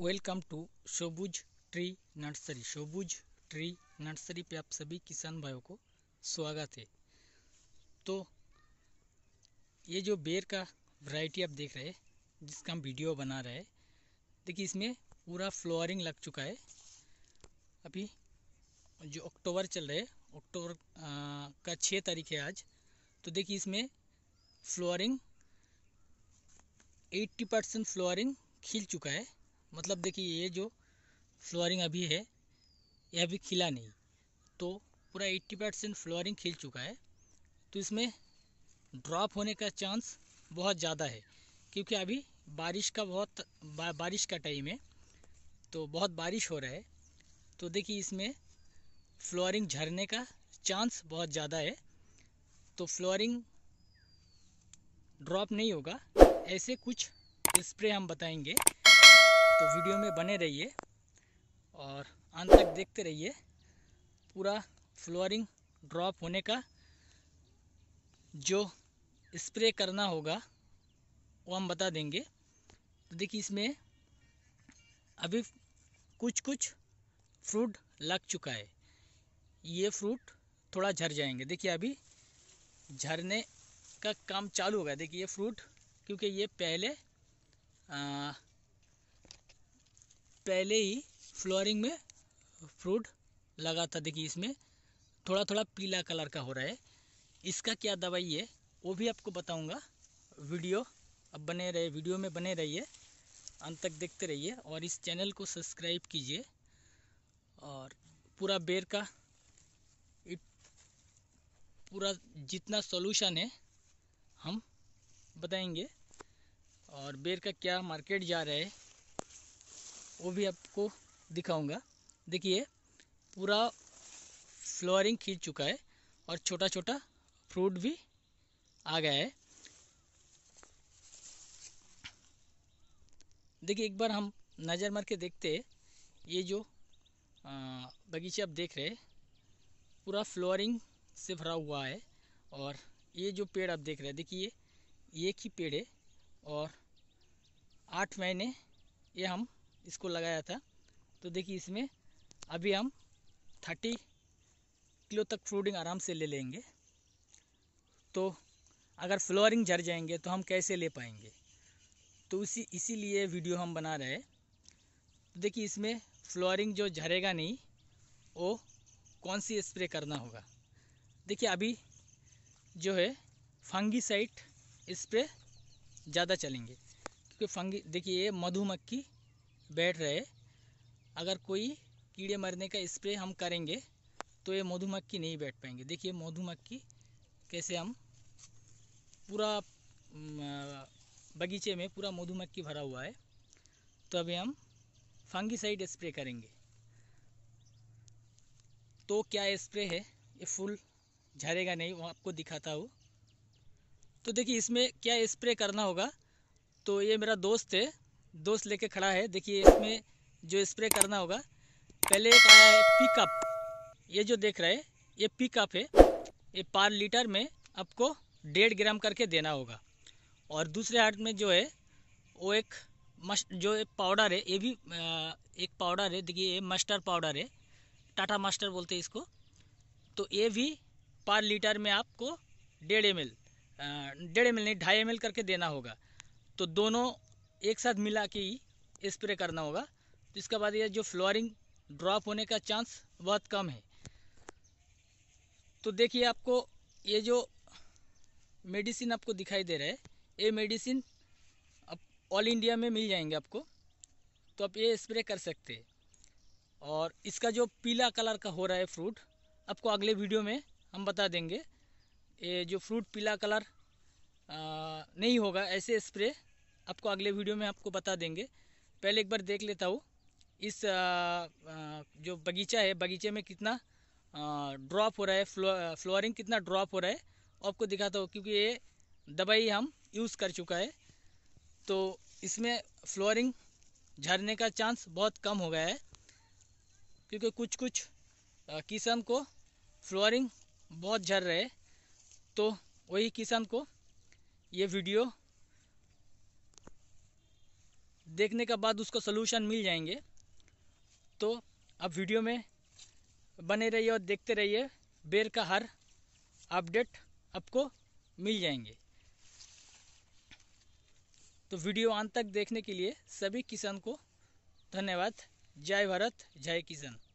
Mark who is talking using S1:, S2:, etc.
S1: welcome to Sobuj tree nursery Sobuj tree nursery पे आप सभी किसान भाइयों को स्वागत है तो ये जो बेर का वैरायटी आप देख रहे हैं जिसका हम वीडियो बना रहे हैं देखिए इसमें पूरा फ्लोरिंग लग चुका है अभी जो अक्टूबर चल रहे अक्टूबर का छः तारीख है आज तो देखिए इसमें फ्लोरिंग 80 परसेंट फ्लोरिंग खिल चुका है मतलब देखिए ये जो फ्लोरिंग अभी है यह अभी खिला नहीं तो पूरा 80 परसेंट फ्लोरिंग खिल चुका है तो इसमें ड्रॉप होने का चांस बहुत ज़्यादा है क्योंकि अभी बारिश का बहुत बा, बारिश का टाइम है तो बहुत बारिश हो रहा है तो देखिए इसमें फ्लोरिंग झरने का चांस बहुत ज़्यादा है तो फ्लोरिंग ड्रॉप नहीं होगा ऐसे कुछ स्प्रे हम बताएंगे तो वीडियो में बने रहिए और अंत तक देखते रहिए पूरा फ्लोरिंग ड्रॉप होने का जो स्प्रे करना होगा वो हम बता देंगे तो देखिए इसमें अभी कुछ कुछ फ्रूट लग चुका है ये फ्रूट थोड़ा झर जाएंगे देखिए अभी झरने का काम चालू हो गया देखिए ये फ्रूट क्योंकि ये पहले आ, पहले ही फ्लोरिंग में फ्रूट लगा था देखिए इसमें थोड़ा थोड़ा पीला कलर का हो रहा है इसका क्या दवाई है वो भी आपको बताऊंगा वीडियो अब बने रहे वीडियो में बने रहिए अंत तक देखते रहिए और इस चैनल को सब्सक्राइब कीजिए और पूरा बेर का पूरा जितना सॉल्यूशन है हम बताएंगे और बेर का क्या मार्केट जा रहा है वो भी आपको दिखाऊंगा देखिए पूरा फ्लोरिंग खींच चुका है और छोटा छोटा फ्रूट भी आ गया है देखिए एक बार हम नज़र मार के देखते हैं ये जो बगीचे आप देख रहे हैं पूरा फ्लोरिंग से भरा हुआ है और ये जो पेड़ आप देख रहे हैं देखिए एक ही पेड़ है और आठ महीने ये हम इसको लगाया था तो देखिए इसमें अभी हम थर्टी किलो तक फ्रूटिंग आराम से ले लेंगे तो अगर फ्लोरिंग झड़ जाएंगे तो हम कैसे ले पाएंगे तो उसी इसीलिए वीडियो हम बना रहे हैं तो देखिए इसमें फ्लोरिंग जो झरेगा नहीं वो कौन सी स्प्रे करना होगा देखिए अभी जो है फंगीसाइट स्प्रे ज़्यादा चलेंगे क्योंकि फंगी देखिए ये मधुमक्खी बैठ रहे अगर कोई कीड़े मरने का स्प्रे हम करेंगे तो ये मधुमक्खी नहीं बैठ पाएंगे देखिए मधुमक्खी कैसे हम पूरा बगीचे में पूरा मधुमक्खी भरा हुआ है तो अभी हम फंगीसाइड स्प्रे करेंगे तो क्या स्प्रे है ये फुल झरेगा नहीं वो आपको दिखाता हूँ तो देखिए इसमें क्या स्प्रे करना होगा तो ये मेरा दोस्त है दोस्त लेके खड़ा है देखिए इसमें जो स्प्रे करना होगा पहले एक आया है पिकअप ये जो देख रहे हैं ये पिकअप है ये पर लीटर में आपको डेढ़ ग्राम करके देना होगा और दूसरे हाथ में जो है वो एक मस्ट जो एक पाउडर है ये भी एक पाउडर है देखिए ये मस्टर्ड पाउडर है टाटा मास्टर बोलते हैं इसको तो ये भी पर लीटर में आपको डेढ़ एम एल डेढ़ एम एल नहीं ढाई एम एल करके देना होगा तो दोनों एक साथ मिला के ही स्प्रे करना होगा तो इसके बाद ये जो फ्लोरिंग ड्रॉप होने का चांस बहुत कम है तो देखिए आपको ये जो मेडिसिन आपको दिखाई दे रहा है ये मेडिसिन अब ऑल इंडिया में मिल जाएंगे आपको तो आप ये स्प्रे कर सकते हैं और इसका जो पीला कलर का हो रहा है फ्रूट आपको अगले वीडियो में हम बता देंगे ये जो फ्रूट पीला कलर नहीं होगा ऐसे स्प्रे आपको अगले वीडियो में आपको बता देंगे पहले एक बार देख लेता हूँ इस आ, जो बगीचा है बगीचे में कितना ड्रॉप हो रहा है फ्लो, फ्लोरिंग कितना ड्रॉप हो रहा है आपको दिखाता हूँ क्योंकि ये दवाई हम यूज़ कर चुका है तो इसमें फ्लोरिंग झरने का चांस बहुत कम हो गया है क्योंकि कुछ कुछ किसान को फ्लोरिंग बहुत झर रहे तो वही किसान को ये वीडियो देखने के बाद उसको सोल्यूशन मिल जाएंगे तो आप वीडियो में बने रहिए और देखते रहिए बेर का हर अपडेट आपको मिल जाएंगे तो वीडियो अंत तक देखने के लिए सभी किसान को धन्यवाद जय भारत जय किसान